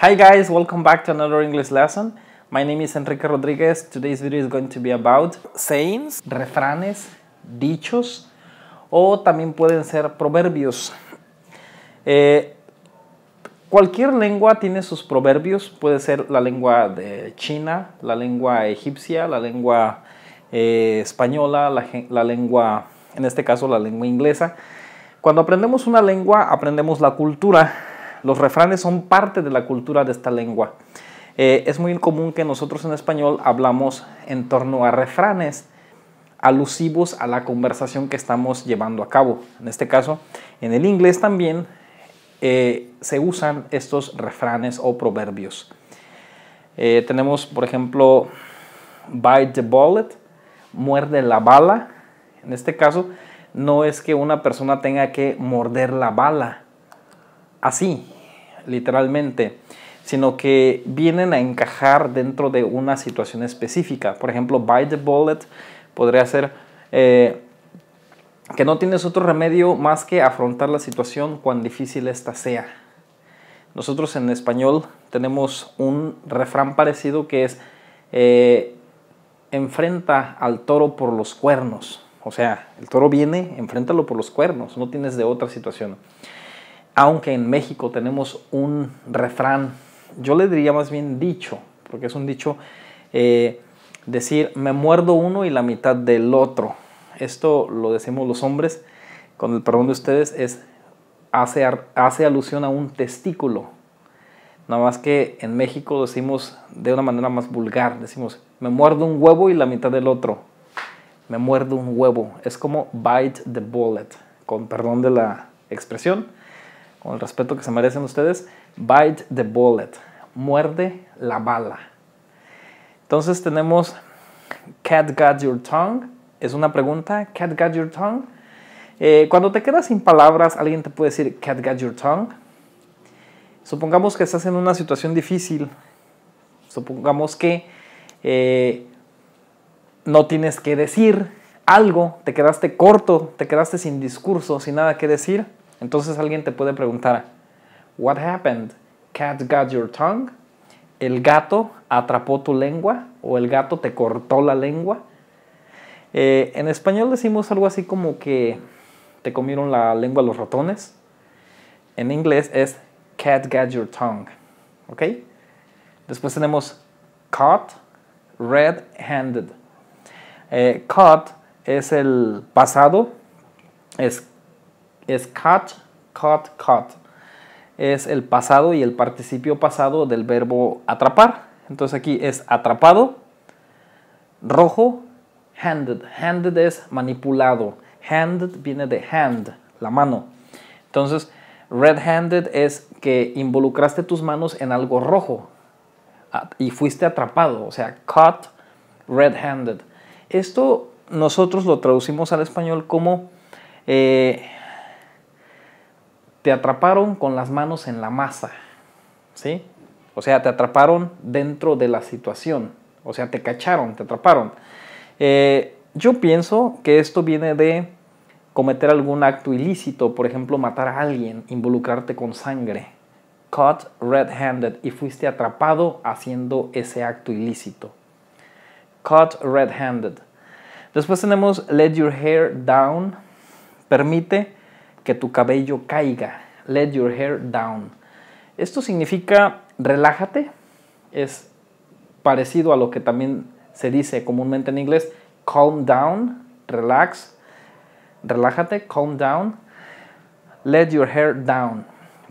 Hi guys, welcome back to another English lesson. My name is Enrique Rodriguez. Today's video is going to be about sayings, refranes, dichos o también pueden ser proverbios. Eh, cualquier lengua tiene sus proverbios, puede ser la lengua de China, la lengua egipcia, la lengua eh, española, la lengua, en este caso la lengua inglesa. Cuando aprendemos una lengua, aprendemos la cultura los refranes son parte de la cultura de esta lengua. Eh, es muy común que nosotros en español hablamos en torno a refranes alusivos a la conversación que estamos llevando a cabo. En este caso, en el inglés también eh, se usan estos refranes o proverbios. Eh, tenemos, por ejemplo, bite the bullet, muerde la bala. En este caso, no es que una persona tenga que morder la bala así, literalmente, sino que vienen a encajar dentro de una situación específica. Por ejemplo, by the bullet podría ser eh, que no tienes otro remedio más que afrontar la situación cuán difícil ésta sea. Nosotros en español tenemos un refrán parecido que es eh, enfrenta al toro por los cuernos. O sea, el toro viene, enfréntalo por los cuernos, no tienes de otra situación aunque en México tenemos un refrán, yo le diría más bien dicho, porque es un dicho eh, decir me muerdo uno y la mitad del otro. Esto lo decimos los hombres, con el perdón de ustedes, es hace, hace alusión a un testículo. Nada más que en México decimos de una manera más vulgar, decimos me muerdo un huevo y la mitad del otro. Me muerdo un huevo. Es como bite the bullet, con perdón de la expresión con el respeto que se merecen ustedes, bite the bullet, muerde la bala. Entonces tenemos cat got your tongue, es una pregunta, cat got your tongue. Eh, cuando te quedas sin palabras, alguien te puede decir cat got your tongue. Supongamos que estás en una situación difícil, supongamos que eh, no tienes que decir algo, te quedaste corto, te quedaste sin discurso, sin nada que decir entonces alguien te puede preguntar, What happened? Cat got your tongue? ¿El gato atrapó tu lengua? ¿O el gato te cortó la lengua? Eh, en español decimos algo así como que te comieron la lengua los ratones. En inglés es cat got your tongue. ¿Ok? Después tenemos caught, red-handed. Eh, caught es el pasado, es es cut, cut, cut. Es el pasado y el participio pasado del verbo atrapar. Entonces aquí es atrapado, rojo, handed. Handed es manipulado. Handed viene de hand, la mano. Entonces, red-handed es que involucraste tus manos en algo rojo ah, y fuiste atrapado, o sea, cut, red-handed. Esto nosotros lo traducimos al español como eh, te atraparon con las manos en la masa, ¿sí? O sea, te atraparon dentro de la situación, o sea, te cacharon, te atraparon. Eh, yo pienso que esto viene de cometer algún acto ilícito, por ejemplo, matar a alguien, involucrarte con sangre, caught red-handed y fuiste atrapado haciendo ese acto ilícito. Caught red-handed. Después tenemos let your hair down, permite que tu cabello caiga. Let your hair down. Esto significa relájate. Es parecido a lo que también se dice comúnmente en inglés. Calm down, relax. Relájate, calm down. Let your hair down.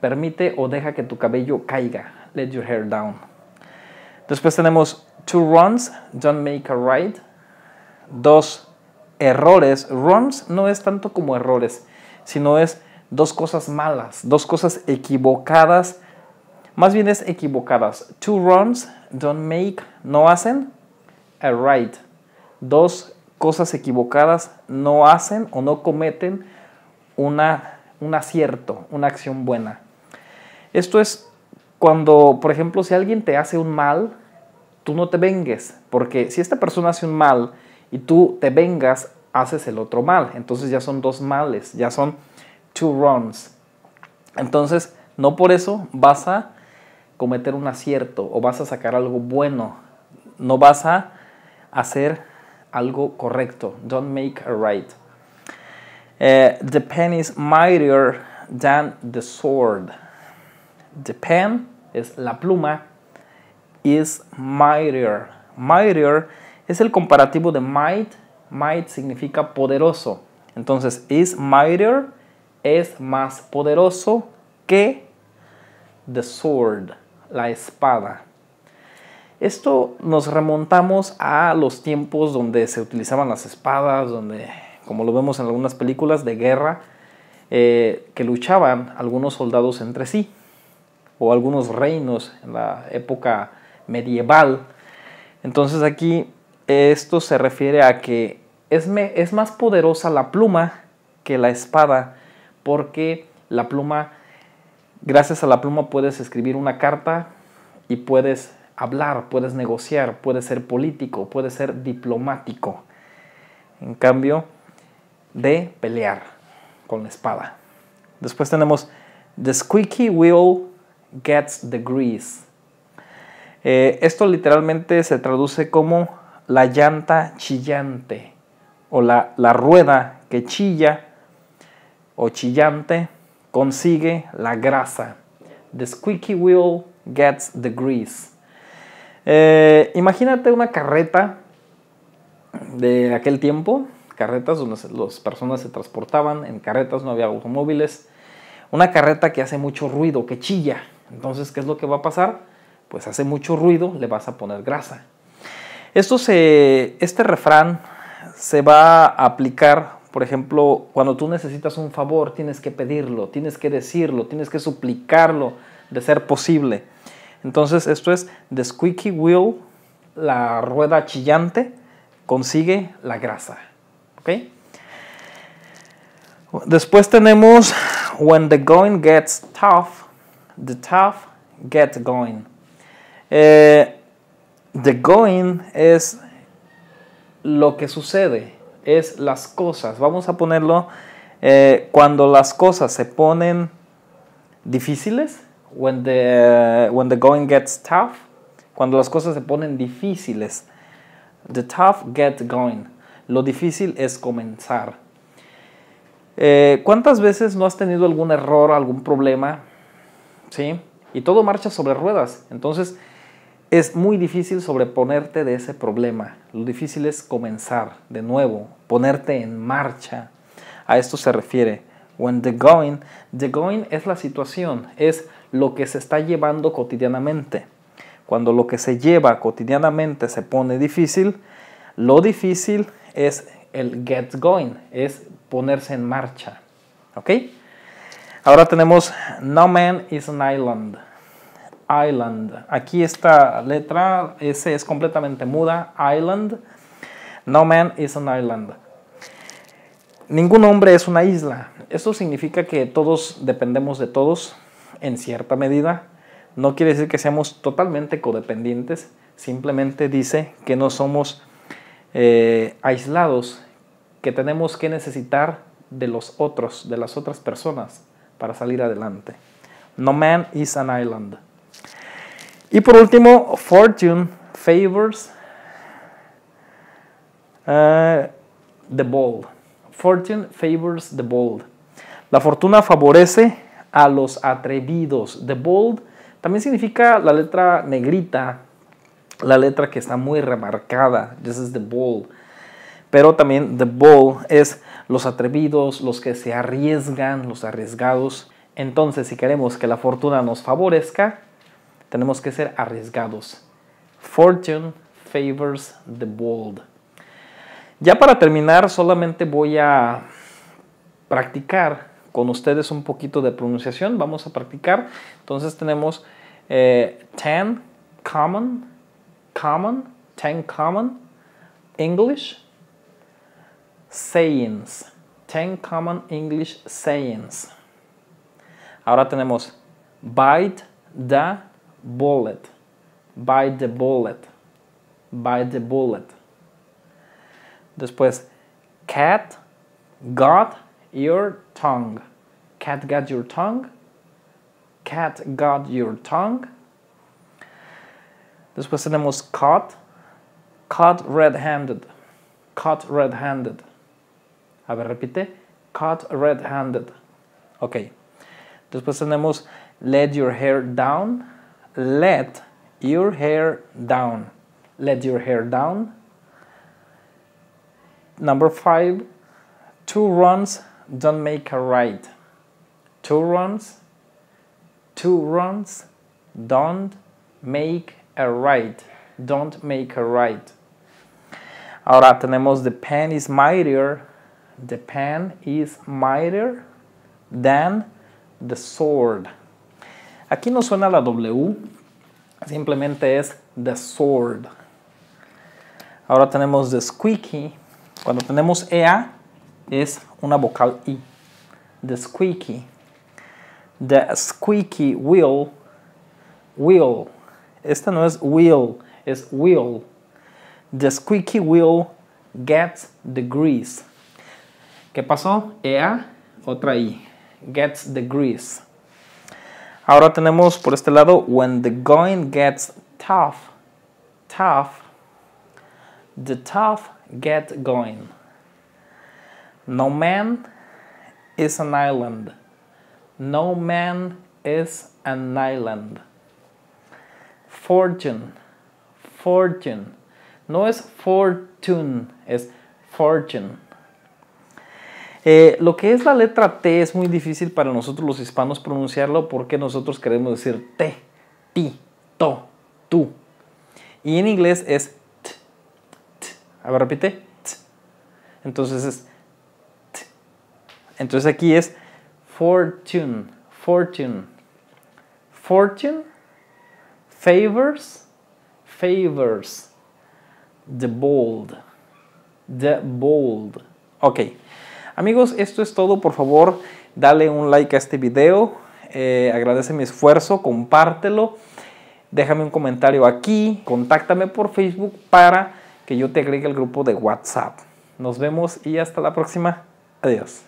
Permite o deja que tu cabello caiga. Let your hair down. Después tenemos two runs, don't make a right. Dos errores. Runs no es tanto como errores sino es dos cosas malas, dos cosas equivocadas. Más bien es equivocadas. Two wrongs don't make, no hacen a right. Dos cosas equivocadas no hacen o no cometen una, un acierto, una acción buena. Esto es cuando, por ejemplo, si alguien te hace un mal, tú no te vengues, porque si esta persona hace un mal y tú te vengas, haces el otro mal. Entonces ya son dos males, ya son two wrongs. Entonces, no por eso vas a cometer un acierto o vas a sacar algo bueno. No vas a hacer algo correcto. Don't make a right. Eh, the pen is mightier than the sword. The pen es la pluma. Is mightier. Mightier es el comparativo de might Might significa poderoso. Entonces, is mightier es más poderoso que the sword, la espada. Esto nos remontamos a los tiempos donde se utilizaban las espadas, donde, como lo vemos en algunas películas de guerra, eh, que luchaban algunos soldados entre sí, o algunos reinos en la época medieval. Entonces aquí esto se refiere a que es, más poderosa la pluma que la espada, porque la pluma, gracias a la pluma puedes escribir una carta y puedes hablar, puedes negociar, puedes ser político, puedes ser diplomático. En cambio, de pelear con la espada. Después tenemos The Squeaky Wheel Gets the Grease. Eh, esto literalmente se traduce como la llanta chillante o la, rueda que chilla o chillante consigue la grasa. The squeaky wheel gets the grease. Eh, imagínate una carreta de aquel tiempo, carretas donde las personas se transportaban, en carretas no había automóviles, una carreta que hace mucho ruido, que chilla. Entonces, ¿qué es lo que va a pasar? Pues hace mucho ruido, le vas a poner grasa. Esto se, este refrán se va a aplicar, por ejemplo, cuando tú necesitas un favor, tienes que pedirlo, tienes que decirlo, tienes que suplicarlo de ser posible. Entonces, esto es The Squeaky Wheel, la rueda chillante, consigue la grasa. Después tenemos When the going gets tough, the tough get going. Eh, the going es lo que sucede, es las cosas. Vamos a ponerlo eh, cuando las cosas se ponen difíciles, when the, going gets tough, cuando las cosas se ponen difíciles. The tough get going. Lo difícil es comenzar. Eh, ¿Cuántas veces no has tenido algún error, algún problema? ¿Sí? Y todo marcha sobre ruedas. Entonces, es muy difícil sobreponerte de ese problema. Lo difícil es comenzar de nuevo, ponerte en marcha. A esto se refiere. When the going, the going es la situación, es lo que se está llevando cotidianamente. Cuando lo que se lleva cotidianamente se pone difícil, lo difícil es el get going, es ponerse en marcha. ¿Ok? Ahora tenemos No Man is an Island. Island. Aquí esta letra S es completamente muda, Island. No man is an island. Ningún hombre es una isla. Esto significa que todos dependemos de todos en cierta medida. No quiere decir que seamos totalmente codependientes, simplemente dice que no somos eh, aislados, que tenemos que necesitar de los otros, de las otras personas para salir adelante. No man is an island. Y por último, Fortune favors eh, the bold. Fortune favors the bold. La fortuna favorece a los atrevidos. The bold también significa la letra negrita, la letra que está muy remarcada. This is the bold. Pero también the bold es los atrevidos, los que se arriesgan, los arriesgados. Entonces, si queremos que la fortuna nos favorezca, tenemos que ser arriesgados. Fortune favors the bold. Ya para terminar, solamente voy a practicar con ustedes un poquito de pronunciación. Vamos a practicar. Entonces tenemos eh, ten common, common, ten common, English, sayings, ten common English sayings. Ahora tenemos bite the bullet, by the bullet, by the bullet. Después, cat got your tongue. Cat got your tongue. Cat got your tongue. Después tenemos caught. Caught red-handed. Caught red-handed. A ver, repite. Caught red-handed. Ok. Después tenemos let your hair down let your hair down. Let your hair down. Number five, two runs don't make a right. Two runs, two runs don't make a right. Don't make a right. Ahora tenemos the pen is mightier. The pen is mightier than the sword. Aquí no suena la W, simplemente es the sword. Ahora tenemos the squeaky. Cuando tenemos EA es una vocal I. The squeaky. The squeaky wheel. Wheel. Esta no es wheel, es wheel. The squeaky wheel gets the grease. ¿Qué pasó? EA, otra I. Gets the grease. Ahora tenemos por este lado, when the going gets tough, tough, the tough get going. No man is an island. No man is an island. Fortune, fortune. No es fortune, es fortune. Eh, lo que es la letra T es muy difícil para nosotros los hispanos pronunciarlo porque nosotros queremos decir T, ti, to, tú. Y en inglés es T, t. A ver, repite. T. Entonces es T. Entonces aquí es fortune, fortune, fortune, favors, favors, the bold, the bold. Ok. Amigos, esto es todo. Por favor, dale un like a este video. Eh, agradece mi esfuerzo, compártelo. Déjame un comentario aquí. Contáctame por Facebook para que yo te agregue al grupo de WhatsApp. Nos vemos y hasta la próxima. Adiós.